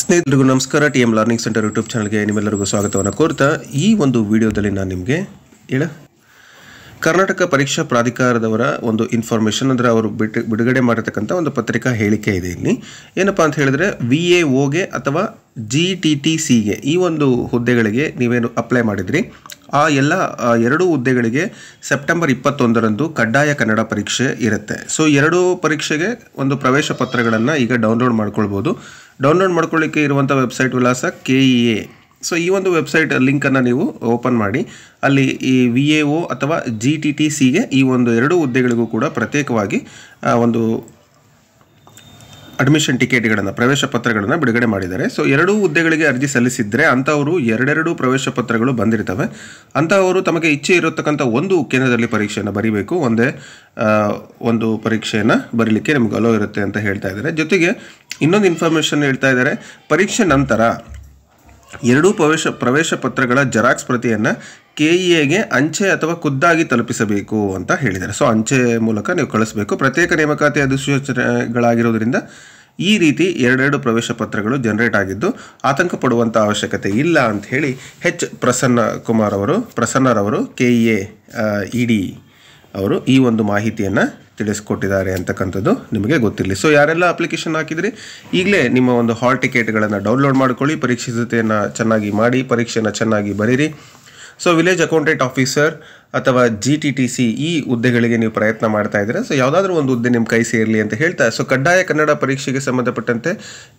ಸ್ನೇಹಿತರಿಗೂ ನಮಸ್ಕಾರ T M learning centre YouTube ಚಾನಲ್ಗೆ ನಿಮ್ಮೆಲ್ಲರಿಗೂ ಸ್ವಾಗತವನ್ನು ಕೋರ್ತಾ ಈ ಒಂದು ವಿಡಿಯೋದಲ್ಲಿ ನಾನು ನಿಮಗೆ ಹೇಳ ಕರ್ನಾಟಕ ಪರೀಕ್ಷಾ ಪ್ರಾಧಿಕಾರದವರ ಒಂದು ಇನ್ಫಾರ್ಮೇಷನ್ ಅಂದರೆ ಅವರು ಬಿಟ್ಟು ಬಿಡುಗಡೆ ಮಾಡಿರ್ತಕ್ಕಂಥ ಒಂದು ಪತ್ರಿಕಾ ಹೇಳಿಕೆ ಇದೆ ಇಲ್ಲಿ ಏನಪ್ಪ ಅಂತ ಹೇಳಿದ್ರೆ ವಿ ಎ ಒಗೆ ಅಥವಾ ಜಿ ಟಿ ಟಿ ಸಿಗೆ ಈ ಒಂದು ಹುದ್ದೆಗಳಿಗೆ ನೀವೇನು ಅಪ್ಲೈ ಮಾಡಿದ್ರಿ ಆ ಎಲ್ಲ ಎರಡೂ ಹುದ್ದೆಗಳಿಗೆ ಸೆಪ್ಟೆಂಬರ್ ಇಪ್ಪತ್ತೊಂದರಂದು ಕಡ್ಡಾಯ ಕನ್ನಡ ಪರೀಕ್ಷೆ ಇರುತ್ತೆ ಸೊ ಎರಡೂ ಪರೀಕ್ಷೆಗೆ ಒಂದು ಪ್ರವೇಶ ಪತ್ರಗಳನ್ನು ಈಗ ಡೌನ್ಲೋಡ್ ಮಾಡ್ಕೊಳ್ಬೋದು ಡೌನ್ಲೋಡ್ ಮಾಡ್ಕೊಳ್ಳಿಕ್ಕೆ ಇರುವಂಥ ವೆಬ್ಸೈಟ್ ವಿಳಾಸ ಕೆ ಇ ಎ ಸೊ ಈ ಒಂದು ವೆಬ್ಸೈಟ್ ಲಿಂಕನ್ನು ನೀವು ಓಪನ್ ಮಾಡಿ ಅಲ್ಲಿ ಈ ವಿ ಎ ಒ ಅಥವಾ ಜಿ ಟಿ ಟಿ ಸಿಗೆ ಈ ಒಂದು ಎರಡು ಹುದ್ದೆಗಳಿಗೂ ಕೂಡ ಪ್ರತ್ಯೇಕವಾಗಿ ಒಂದು ಅಡ್ಮಿಷನ್ ಟಿಕೆಟ್ಗಳನ್ನು ಪ್ರವೇಶ ಪತ್ರಗಳನ್ನು ಬಿಡುಗಡೆ ಮಾಡಿದ್ದಾರೆ ಸೊ ಎರಡೂ ಹುದ್ದೆಗಳಿಗೆ ಅರ್ಜಿ ಸಲ್ಲಿಸಿದ್ರೆ ಅಂಥವರು ಎರಡೆರಡು ಪ್ರವೇಶ ಪತ್ರಗಳು ಬಂದಿರ್ತವೆ ಅಂಥವರು ತಮಗೆ ಇಚ್ಛೆ ಇರತಕ್ಕಂಥ ಒಂದು ಕೇಂದ್ರದಲ್ಲಿ ಪರೀಕ್ಷೆಯನ್ನು ಬರೀಬೇಕು ಒಂದೇ ಒಂದು ಪರೀಕ್ಷೆಯನ್ನು ಬರೀಲಿಕ್ಕೆ ನಿಮ್ಗೆ ಅಲೋ ಇರುತ್ತೆ ಅಂತ ಹೇಳ್ತಾ ಇದ್ದಾರೆ ಜೊತೆಗೆ ಇನ್ನೊಂದು ಇನ್ಫಾರ್ಮೇಷನ್ ಹೇಳ್ತಾ ಇದ್ದಾರೆ ಪರೀಕ್ಷೆ ನಂತರ ಎರಡೂ ಪ್ರವೇಶ ಪ್ರವೇಶ ಪತ್ರಗಳ ಜೆರಾಕ್ಸ್ ಪ್ರತಿಯನ್ನು ಕೆ ಇ ಎಗೆ ಅಂಚೆ ಅಥವಾ ಖುದ್ದಾಗಿ ತಲುಪಿಸಬೇಕು ಅಂತ ಹೇಳಿದ್ದಾರೆ ಸೊ ಅಂಚೆ ಮೂಲಕ ನೀವು ಕಳಿಸಬೇಕು ಪ್ರತ್ಯೇಕ ನೇಮಕಾತಿ ಅಧಿಸೂಚನೆಗಳಾಗಿರೋದ್ರಿಂದ ಈ ರೀತಿ ಎರಡೆರಡು ಪ್ರವೇಶ ಪತ್ರಗಳು ಜನರೇಟ್ ಆಗಿದ್ದು ಆತಂಕ ಪಡುವಂಥ ಅವಶ್ಯಕತೆ ಇಲ್ಲ ಅಂತ ಹೇಳಿ ಹೆಚ್ ಪ್ರಸನ್ನ ಕುಮಾರ್ ಅವರು ಪ್ರಸನ್ನರವರು K E A E D ಅವರು ಈ ಒಂದು ಮಾಹಿತಿಯನ್ನು ತಿಳಿಸ್ಕೊಟ್ಟಿದ್ದಾರೆ ಅಂತಕ್ಕಂಥದ್ದು ನಿಮಗೆ ಗೊತ್ತಿರಲಿ ಸೊ ಯಾರೆಲ್ಲ ಅಪ್ಲಿಕೇಶನ್ ಹಾಕಿದರೆ ಈಗಲೇ ನಿಮ್ಮ ಒಂದು ಹಾಲ್ ಟಿಕೆಟ್ಗಳನ್ನು ಡೌನ್ಲೋಡ್ ಮಾಡಿಕೊಳ್ಳಿ ಪರೀಕ್ಷೆ ಚೆನ್ನಾಗಿ ಮಾಡಿ ಪರೀಕ್ಷೆಯನ್ನು ಚೆನ್ನಾಗಿ ಬರೀರಿ ಸೊ ವಿಲೇಜ್ ಅಕೌಂಟೆಂಟ್ ಆಫೀಸರ್ ಅಥವಾ ಜಿ ಟಿ ಟಿ ಸಿ ಈ ಹುದ್ದೆಗಳಿಗೆ ನೀವು ಪ್ರಯತ್ನ ಮಾಡ್ತಾ ಇದ್ದೀರಾ ಸೊ ಯಾವುದಾದ್ರೂ ಒಂದು ಹುದ್ದೆ ನಿಮ್ಮ ಕೈ ಸೇರಲಿ ಅಂತ ಹೇಳ್ತಾ ಸೊ ಕಡ್ಡಾಯ ಕನ್ನಡ ಪರೀಕ್ಷೆಗೆ ಸಂಬಂಧಪಟ್ಟಂತೆ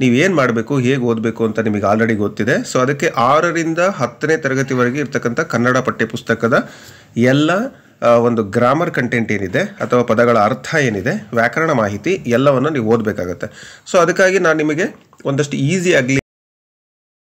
ನೀವು ಏನು ಮಾಡಬೇಕು ಹೇಗೆ ಓದಬೇಕು ಅಂತ ನಿಮಗೆ ಆಲ್ರೆಡಿ ಗೊತ್ತಿದೆ ಸೊ ಅದಕ್ಕೆ ಆರರಿಂದ ಹತ್ತನೇ ತರಗತಿವರೆಗೆ ಇರ್ತಕ್ಕಂಥ ಕನ್ನಡ ಪಠ್ಯ ಪುಸ್ತಕದ ಎಲ್ಲ ಒಂದು ಗ್ರಾಮರ್ ಕಂಟೆಂಟ್ ಏನಿದೆ ಅಥವಾ ಪದಗಳ ಅರ್ಥ ಏನಿದೆ ವ್ಯಾಕರಣ ಮಾಹಿತಿ ಎಲ್ಲವನ್ನು ನೀವು ಓದಬೇಕಾಗತ್ತೆ ಸೊ ಅದಕ್ಕಾಗಿ ನಾನು ನಿಮಗೆ ಒಂದಷ್ಟು ಈಸಿ